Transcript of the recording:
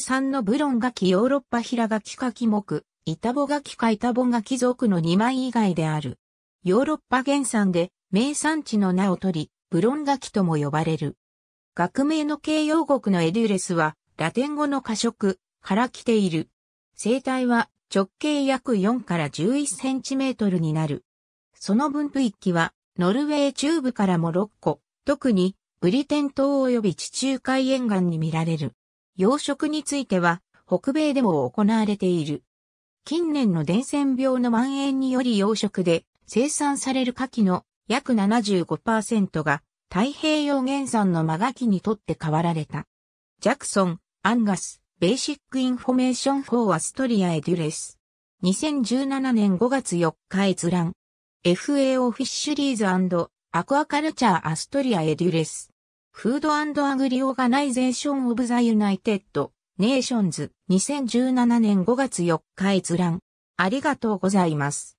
産のブロンガキヨーロッパ平柿柿木、板ボキか板ボキ属の2枚以外である。ヨーロッパ原産で名産地の名を取り、ブロンガキとも呼ばれる。学名の形容国のエデュレスは、ラテン語の過食から来ている。生態は直径約4から11センチメートルになる。その分布域は、ノルウェー中部からモロッコ、特にブリテン島及び地中海沿岸に見られる。養殖については、北米でも行われている。近年の伝染病の蔓延により養殖で生産される牡蠣の約75%が太平洋原産のマガキにとって変わられた。ジャクソン、アンガス、ベーシックインフォメーションフォーアストリアエデュレス。2017年5月4日閲覧。FAO フィッシュリーズアクアカルチャーアストリアエデュレス。フードアグリオーガナイゼーションオブザユナイテッドネーションズ2017年5月4日閲覧。ありがとうございます。